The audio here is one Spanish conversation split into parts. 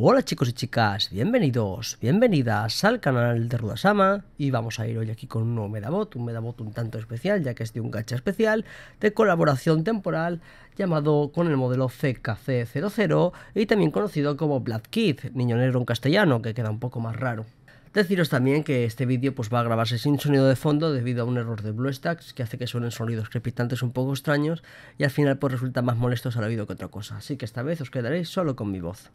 Hola chicos y chicas, bienvenidos, bienvenidas al canal de Rudasama y vamos a ir hoy aquí con un nuevo Medabot, un Medabot un tanto especial ya que es de un gacha especial de colaboración temporal llamado con el modelo CKC00 y también conocido como Black Kid, niño negro en castellano que queda un poco más raro. Deciros también que este vídeo pues, va a grabarse sin sonido de fondo debido a un error de BlueStacks que hace que suenen sonidos crepitantes un poco extraños y al final pues resulta más molestos al oído que otra cosa, así que esta vez os quedaréis solo con mi voz.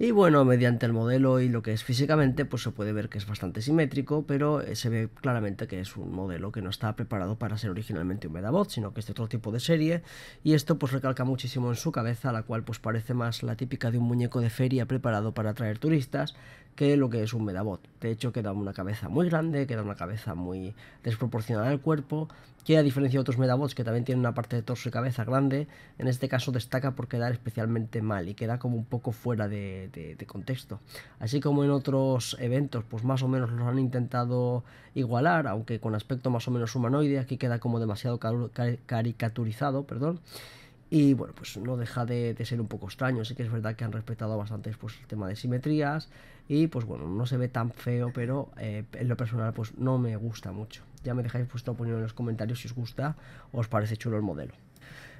Y bueno, mediante el modelo y lo que es físicamente, pues se puede ver que es bastante simétrico, pero eh, se ve claramente que es un modelo que no está preparado para ser originalmente un Medabot, sino que es de otro tipo de serie, y esto pues recalca muchísimo en su cabeza, la cual pues parece más la típica de un muñeco de feria preparado para atraer turistas, que lo que es un Medabot. De hecho, queda una cabeza muy grande, queda una cabeza muy desproporcionada al cuerpo, que a diferencia de otros Medabots que también tienen una parte de torso y cabeza grande, en este caso destaca por quedar especialmente mal y queda como un poco fuera de, contexto. Así como en otros eventos, pues más o menos los han intentado igualar, aunque con aspecto más o menos humanoide, aquí queda como demasiado caricaturizado, perdón. Y bueno, pues no deja de, de, ser un poco extraño. Sí que es verdad que han respetado bastante pues, el tema de simetrías, y pues bueno, no se ve tan feo, pero eh, en lo personal pues no me gusta mucho. Ya me dejáis vuestra opinión en los comentarios si os gusta o os parece chulo el modelo.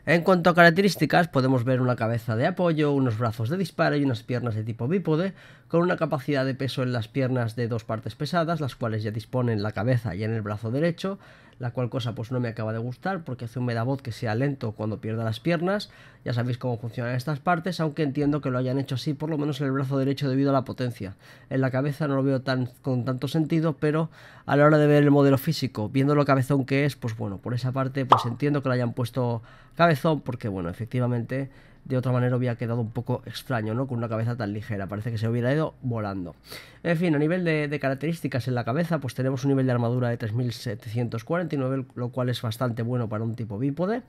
En cuanto a características, podemos ver una cabeza de apoyo, unos brazos de disparo y unas piernas de tipo bípode, con una capacidad de peso en las piernas de dos partes pesadas, las cuales ya disponen en la cabeza y en el brazo derecho, la cual cosa pues no me acaba de gustar porque hace un medabot que sea lento cuando pierda las piernas, ya sabéis cómo funcionan estas partes, aunque entiendo que lo hayan hecho así por lo menos en el brazo derecho debido a la potencia. En la cabeza no lo veo tan, con tanto sentido, pero a la hora de ver el modelo físico, viendo lo cabezón que es, pues bueno, por esa parte pues entiendo que lo hayan puesto cabezón porque bueno, efectivamente de otra manera hubiera quedado un poco extraño, ¿no? Con una cabeza tan ligera, parece que se hubiera ido volando. En fin, a nivel de, características en la cabeza, pues tenemos un nivel de armadura de 3749, lo cual es bastante bueno para un tipo bípode.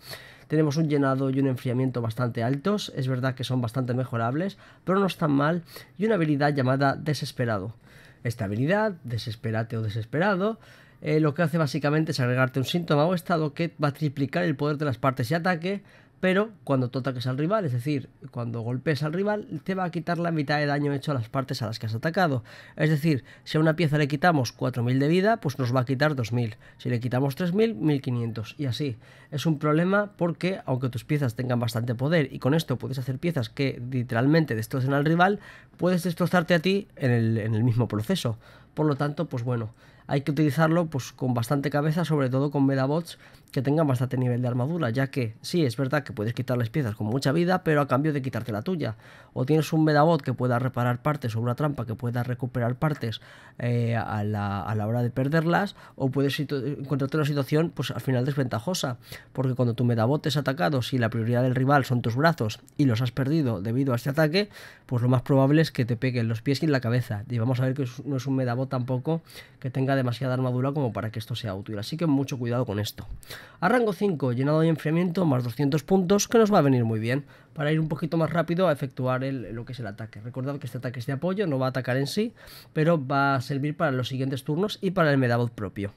Tenemos un llenado y un enfriamiento bastante altos, es verdad que son bastante mejorables, pero no están mal, y una habilidad llamada Desesperado. Esta habilidad, Desesperate o Desesperado, eh, lo que hace básicamente es agregarte un síntoma o estado que va a triplicar el poder de las partes y ataque pero cuando tú ataques al rival, es decir, cuando golpes al rival, te va a quitar la mitad de daño hecho a las partes a las que has atacado. Es decir, si a una pieza le quitamos 4000 de vida, pues nos va a quitar 2000. Si le quitamos 3000, 1500. Y así. Es un problema porque, aunque tus piezas tengan bastante poder y con esto puedes hacer piezas que literalmente destrocen al rival, puedes destrozarte a ti en el, en el mismo proceso. Por lo tanto, pues bueno, hay que utilizarlo pues, con bastante cabeza, sobre todo con medabots que tengan bastante nivel de armadura, ya que sí, es verdad que puedes quitar las piezas con mucha vida, pero a cambio de quitarte la tuya. O tienes un medabot que pueda reparar partes o una trampa que pueda recuperar partes eh, a, la, hora de perderlas, o puedes encontrarte una situación pues al final desventajosa, porque cuando tu medabot es atacado, si la prioridad del rival son tus brazos y los has perdido debido a este ataque, pues lo más probable es que te peguen los pies y la cabeza. Y vamos a ver que no es un medabot tampoco que tenga demasiada armadura como para que esto sea útil, así que mucho cuidado con esto. A rango 5, llenado de enfriamiento, más 200 puntos, que nos va a venir muy bien para ir un poquito más rápido a efectuar lo que es el ataque. Recordad que este ataque es de apoyo, no va a atacar en sí, pero va a servir para los siguientes turnos y para el medabot propio.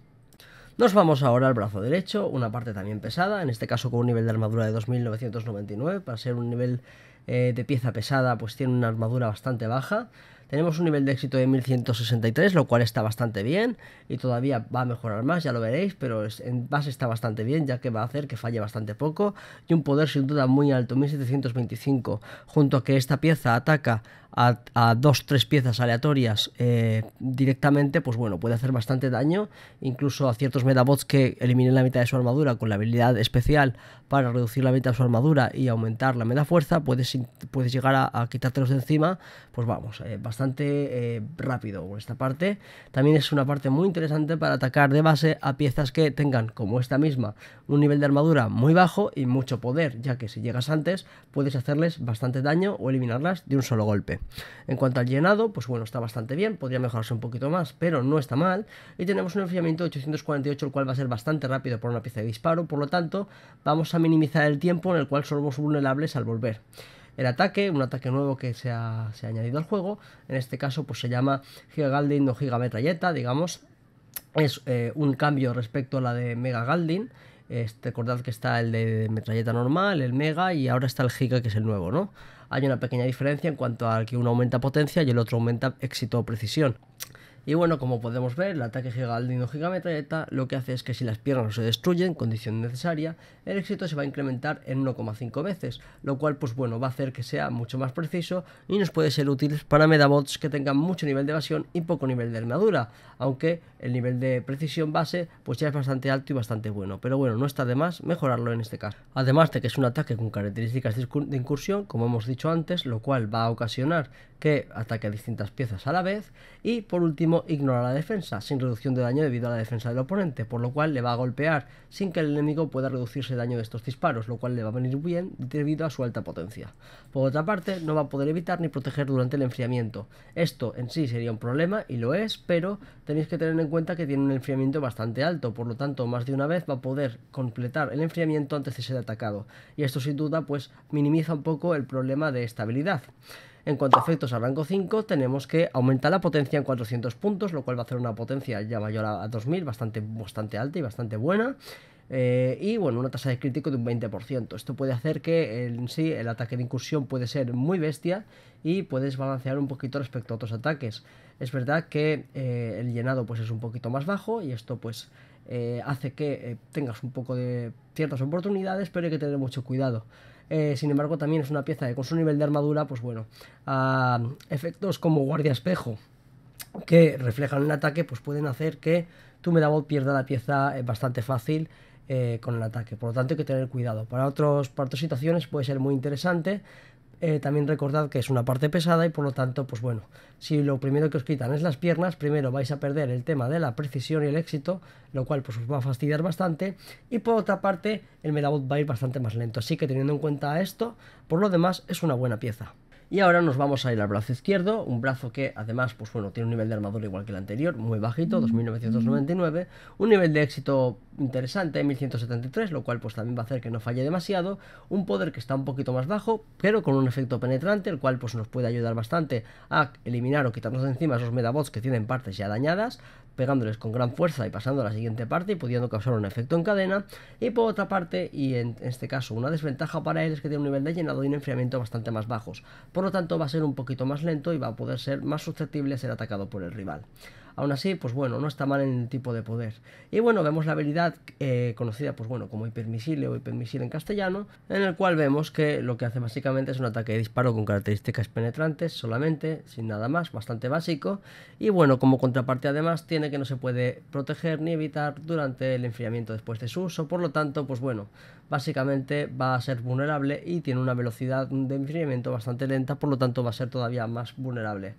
Nos vamos ahora al brazo derecho, una parte también pesada, en este caso con un nivel de armadura de 2999, para ser un nivel eh, de pieza pesada pues tiene una armadura bastante baja. Tenemos un nivel de éxito de 1163, lo cual está bastante bien y todavía va a mejorar más, ya lo veréis, pero en base está bastante bien, ya que va a hacer que falle bastante poco. Y un poder sin duda muy alto, 1725, junto a que esta pieza ataca a, a dos, tres piezas aleatorias eh, directamente, pues bueno, puede hacer bastante daño, incluso a ciertos metabots que eliminen la mitad de su armadura con la habilidad especial para reducir la mitad de su armadura y aumentar la fuerza puedes, puedes llegar a, quitártelos de encima, pues vamos, eh, bastante eh, rápido esta parte. También es una parte muy interesante para atacar de base a piezas que tengan, como esta misma, un nivel de armadura muy bajo y mucho poder, ya que si llegas antes puedes hacerles bastante daño o eliminarlas de un solo golpe. En cuanto al llenado, pues bueno, está bastante bien, podría mejorarse un poquito más, pero no está mal. Y tenemos un enfriamiento de 848, el cual va a ser bastante rápido por una pieza de disparo, por lo tanto, vamos a minimizar el tiempo en el cual somos vulnerables al volver el ataque, un ataque nuevo que se ha, añadido al juego. En este caso, pues se llama Giga Galdin o Giga Metralleta, digamos. Es eh, un cambio respecto a la de Mega Galdin. recordad que está el de metralleta normal, el mega y ahora está el giga que es el nuevo, ¿no? Hay una pequeña diferencia en cuanto a que uno aumenta potencia y el otro aumenta éxito o precisión. Y bueno, como podemos ver, el ataque gigaldino gigametralleta lo que hace es que si las piernas no se destruyen condición necesaria, el éxito se va a incrementar en 1,5 veces, lo cual pues bueno, va a hacer que sea mucho más preciso y nos puede ser útil para medabots que tengan mucho nivel de evasión y poco nivel de armadura, aunque el nivel de precisión base pues ya es bastante alto y bastante bueno, pero bueno, no está de más mejorarlo en este caso. Además de que es un ataque con características de incursión, como hemos dicho antes, lo cual va a ocasionar que ataque a distintas piezas a la vez y por último ignora la defensa, sin reducción de daño debido a la defensa del oponente, por lo cual le va a golpear sin que el enemigo pueda reducirse el daño de estos disparos, lo cual le va a venir bien debido a su alta potencia. Por otra parte, no va a poder evitar ni proteger durante el enfriamiento. Esto en sí sería un problema, y lo es, pero tenéis que tener en cuenta que tiene un enfriamiento bastante alto, por lo tanto, más de una vez va a poder completar el enfriamiento antes de ser atacado, y esto sin duda pues minimiza un poco el problema de estabilidad. En cuanto a efectos a rango 5, tenemos que aumentar la potencia en 400 puntos, lo cual va a hacer una potencia ya mayor a 2000, bastante, bastante alta y bastante buena. Eh, y bueno, una tasa de crítico de un 20%. Esto puede hacer que en sí el ataque de incursión puede ser muy bestia y puedes balancear un poquito respecto a otros ataques. Es verdad que eh, el llenado pues es un poquito más bajo y esto pues eh, hace que tengas un poco de ciertas oportunidades, pero hay que tener mucho cuidado. Eh, sin embargo también es una pieza que con su nivel de armadura, pues bueno, efectos como guardia espejo que reflejan un ataque, pues pueden hacer que tu Medabot pierda la pieza eh, bastante fácil eh, con el ataque. Por lo tanto hay que tener cuidado. Para, otros, para otras situaciones puede ser muy interesante, eh, también recordad que es una parte pesada y por lo tanto, pues bueno, si lo primero que os quitan es las piernas, primero vais a perder el tema de la precisión y el éxito, lo cual pues os va a fastidiar bastante y por otra parte el Medabot va a ir bastante más lento, así que teniendo en cuenta esto, por lo demás es una buena pieza. Y ahora nos vamos a ir al brazo izquierdo, un brazo que además, pues bueno, tiene un nivel de armadura igual que el anterior, muy bajito, 2999, mm. un nivel de éxito interesante, 1173, lo cual pues también va a hacer que no falle demasiado, un poder que está un poquito más bajo, pero con un efecto penetrante, el cual pues nos puede ayudar bastante a eliminar o quitarnos de encima esos medabots que tienen partes ya dañadas, pegándoles con gran fuerza y pasando a la siguiente parte y pudiendo causar un efecto en cadena. Y por otra parte, y en este caso una desventaja para él es que tiene un nivel de llenado y un enfriamiento bastante más bajos, por lo tanto va a ser un poquito más lento y va a poder ser más susceptible a ser atacado por el rival. Aún así, pues bueno, no está mal en el tipo de poder. Y bueno, vemos la habilidad eh, conocida, pues bueno, como hipermisile o hipermisile en castellano, en el cual vemos que lo que hace básicamente es un ataque de disparo con características penetrantes solamente, sin nada más, bastante básico. Y bueno, como contraparte además tiene que no se puede proteger ni evitar durante el enfriamiento después de su uso, por lo tanto, pues bueno, básicamente va a ser vulnerable y tiene una velocidad de enfriamiento bastante lenta, por lo tanto va a ser todavía más vulnerable.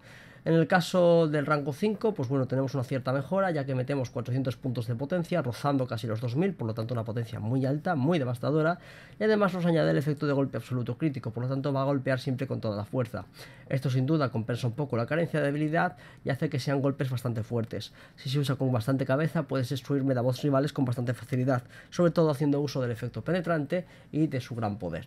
En el caso del rango 5, pues bueno, tenemos una cierta mejora, ya que metemos 400 puntos de potencia, rozando casi los 2000, por lo tanto una potencia muy alta, muy devastadora, y además nos añade el efecto de golpe absoluto crítico, por lo tanto va a golpear siempre con toda la fuerza. Esto sin duda compensa un poco la carencia de habilidad y hace que sean golpes bastante fuertes. Si se usa con bastante cabeza, puedes destruir medavoz rivales con bastante facilidad, sobre todo haciendo uso del efecto penetrante y de su gran poder.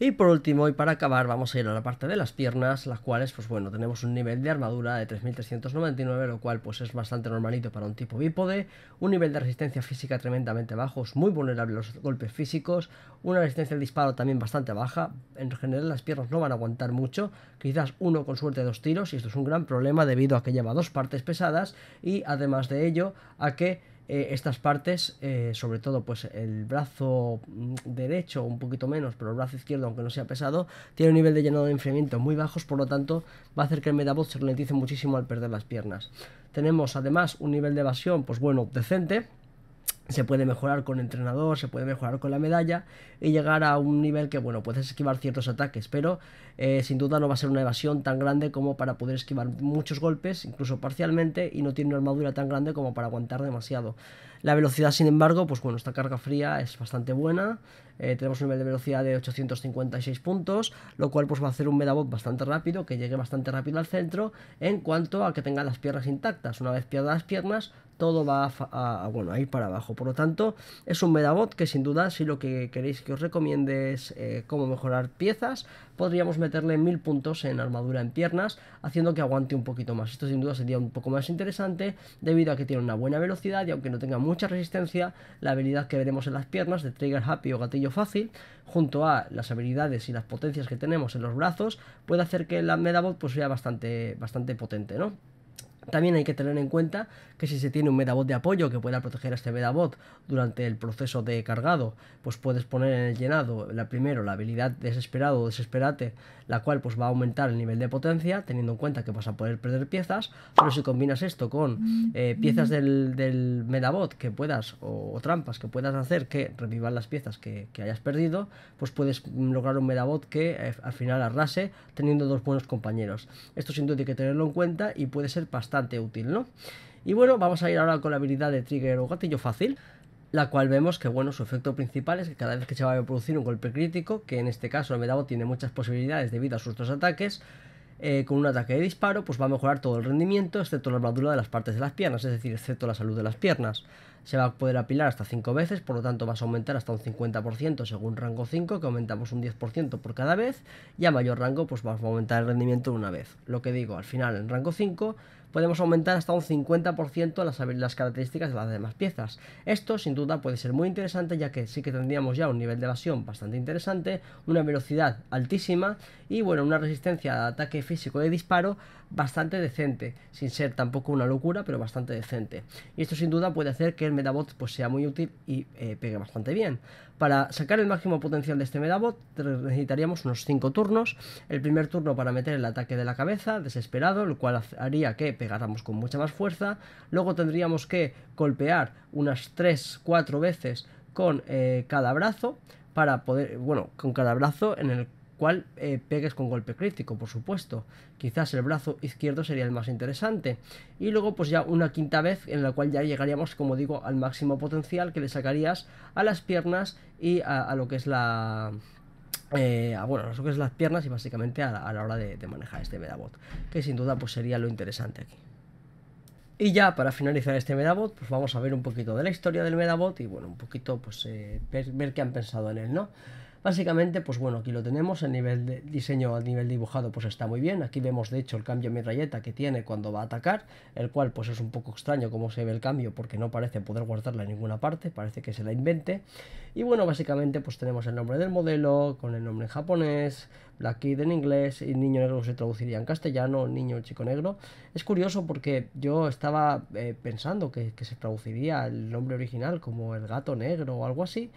Y por último, y para acabar, vamos a ir a la parte de las piernas, las cuales, pues bueno, tenemos un nivel de armadura de 3399, lo cual pues es bastante normalito para un tipo bípode, un nivel de resistencia física tremendamente bajo, es muy vulnerable a los golpes físicos, una resistencia al disparo también bastante baja, en general las piernas no van a aguantar mucho, quizás uno con suerte dos tiros, y esto es un gran problema debido a que lleva dos partes pesadas, y además de ello, a que eh, estas partes, eh, sobre todo pues el brazo mm, derecho un poquito menos, pero el brazo izquierdo aunque no sea pesado, tiene un nivel de llenado de enfriamiento muy bajos, por lo tanto va a hacer que el metaboz se ralentice muchísimo al perder las piernas. Tenemos además un nivel de evasión pues bueno, decente, se puede mejorar con entrenador, se puede mejorar con la medalla y llegar a un nivel que, bueno, puedes esquivar ciertos ataques, pero eh, sin duda no va a ser una evasión tan grande como para poder esquivar muchos golpes, incluso parcialmente, y no tiene una armadura tan grande como para aguantar demasiado. La velocidad, sin embargo, pues bueno, esta carga fría es bastante buena, eh, tenemos un nivel de velocidad de 856 puntos, lo cual pues va a hacer un Medabot bastante rápido, que llegue bastante rápido al centro, en cuanto a que tenga las piernas intactas. Una vez pierda las piernas, todo va a, bueno, ir para abajo. Por lo tanto, es un Medabot que sin duda, si lo que queréis que os recomiende es eh, cómo mejorar piezas, podríamos meterle mil puntos en armadura en piernas, haciendo que aguante un poquito más. Esto sin duda sería un poco más interesante, debido a que tiene una buena velocidad y aunque no tenga mucha resistencia, la habilidad que veremos en las piernas de Trigger Happy o Gatillo Fácil, junto a las habilidades y las potencias que tenemos en los brazos, puede hacer que la Medabot pues, sea bastante, bastante potente, ¿no? También hay que tener en cuenta que si se tiene un medabot de apoyo que pueda proteger a este medabot durante el proceso de cargado, pues puedes poner en el llenado la primero la habilidad desesperado o desesperate, la cual pues va a aumentar el nivel de potencia, teniendo en cuenta que vas a poder perder piezas, pero si combinas esto con eh, mm, piezas mm. del, del que puedas o, trampas que puedas hacer que revivan las piezas que, hayas perdido, pues puedes lograr un medabot que eh, al final arrase teniendo dos buenos compañeros. Esto sin duda hay que tenerlo en cuenta y puede ser bastante útil, ¿no? Y bueno, vamos a ir ahora con la habilidad de trigger o gatillo fácil, la cual vemos que bueno, su efecto principal es que cada vez que se va a producir un golpe crítico, que en este caso el Medavo tiene muchas posibilidades debido a sus dos ataques, eh, con un ataque de disparo, pues va a mejorar todo el rendimiento, excepto la armadura de las partes de las piernas, es decir, excepto la salud de las piernas. Se va a poder apilar hasta 5 veces, por lo tanto vas a aumentar hasta un 50% según rango 5, que aumentamos un 10% por cada vez, y a mayor rango pues vamos a aumentar el rendimiento una vez. Lo que digo, al final en rango 5 podemos aumentar hasta un 50% las, las características de las demás piezas. Esto sin duda puede ser muy interesante ya que sí que tendríamos ya un nivel de evasión bastante interesante, una velocidad altísima y bueno, una resistencia a ataque físico de disparo bastante decente, sin ser tampoco una locura, pero bastante decente. Y esto sin duda puede hacer que el Metabot pues, sea muy útil y eh, pegue bastante bien. Para sacar el máximo potencial de este Medabot necesitaríamos unos 5 turnos. El primer turno para meter el ataque de la cabeza, desesperado, lo cual haría que pegáramos con mucha más fuerza. Luego tendríamos que golpear unas 3-4 veces con eh, cada brazo para poder, bueno, con cada brazo en el cual eh, pegues con golpe crítico, por supuesto. Quizás el brazo izquierdo sería el más interesante. Y luego pues ya una quinta vez en la cual ya llegaríamos, como digo, al máximo potencial que le sacarías a las piernas y a, lo que es la... Eh, a, bueno, a lo que es las piernas y básicamente a la, hora de, manejar este Medabot, que sin duda pues sería lo interesante aquí. Y ya para finalizar este Medabot, pues vamos a ver un poquito de la historia del Medabot y bueno, un poquito pues eh, ver, ver qué han pensado en él, ¿no? Básicamente, pues bueno, aquí lo tenemos, el nivel de diseño a nivel dibujado pues está muy bien, aquí vemos de hecho el cambio de metralleta que tiene cuando va a atacar, el cual pues es un poco extraño cómo se ve el cambio porque no parece poder guardarla en ninguna parte, parece que se la invente. Y bueno, básicamente pues tenemos el nombre del modelo, con el nombre en japonés, Black Kid en inglés y Niño Negro se traduciría en castellano, Niño Chico Negro. Es curioso porque yo estaba eh, pensando que, que se traduciría el nombre original como el gato negro o algo así,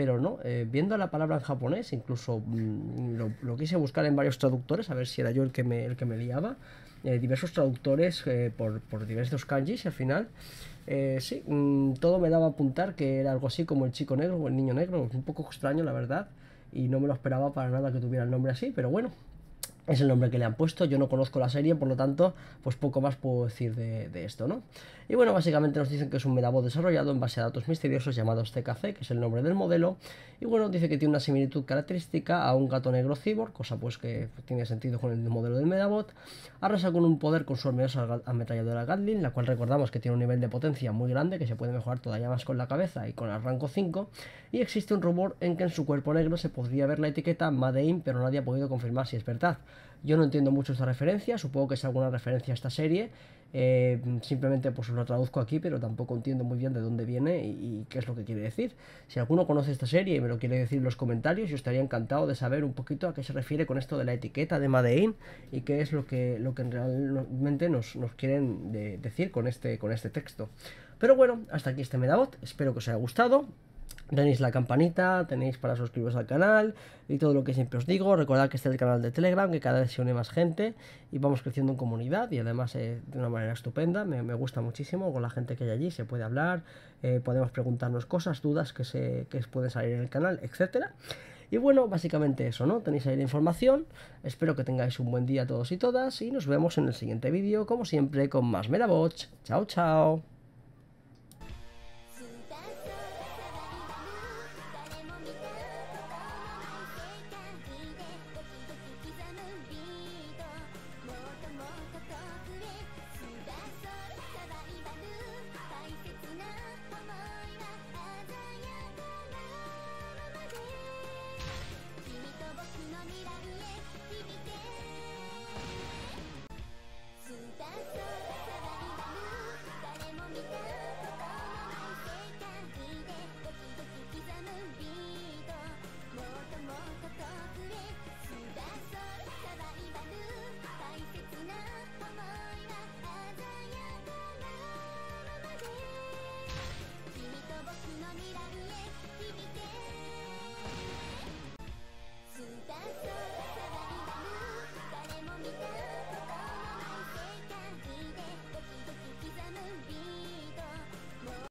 pero no, eh, viendo la palabra en japonés, incluso mm, lo, quise buscar en varios traductores, a ver si era yo el que me, el que me liaba, eh, diversos traductores eh, por, por, diversos kanjis al final. sí, mm, todo me daba a apuntar que era algo así como el chico negro o el niño negro, un poco extraño la verdad, y no me lo esperaba para nada que tuviera el nombre así, pero bueno, es el nombre que le han puesto, yo no conozco la serie, por lo tanto, pues poco más puedo decir de, esto, ¿no? Y bueno, básicamente nos dicen que es un Medabot desarrollado en base a datos misteriosos llamados TKC, que es el nombre del modelo, y bueno, dice que tiene una similitud característica a un gato negro cyborg, cosa pues que tiene sentido con el modelo del Medabot. arrasa con un poder con su hormigosa ametralladora Gatlin, la cual recordamos que tiene un nivel de potencia muy grande, que se puede mejorar todavía más con la cabeza y con el rango 5, y existe un rumor en que en su cuerpo negro se podría ver la etiqueta Made pero nadie ha podido confirmar si es verdad. Yo no entiendo mucho esta referencia, supongo que es alguna referencia a esta serie. Eh, simplemente pues lo traduzco aquí, pero tampoco entiendo muy bien de dónde viene y, qué es lo que quiere decir. Si alguno conoce esta serie y me lo quiere decir en los comentarios, yo estaría encantado de saber un poquito a qué se refiere con esto de la etiqueta de Madein y qué es lo que, lo que realmente nos, quieren decir con este, con este texto. Pero bueno, hasta aquí este Medabot, espero que os haya gustado. Tenéis la campanita, tenéis para suscribiros al canal y todo lo que siempre os digo. Recordad que este es el canal de Telegram, que cada vez se une más gente y vamos creciendo en comunidad y además eh, de una manera estupenda. Me, gusta muchísimo con la gente que hay allí, se puede hablar, eh, podemos preguntarnos cosas, dudas que, se, pueden salir en el canal, etcétera. Y bueno, básicamente eso, ¿no? Tenéis ahí la información. Espero que tengáis un buen día todos y todas y nos vemos en el siguiente vídeo, como siempre, con más Metabots. Chao, chao.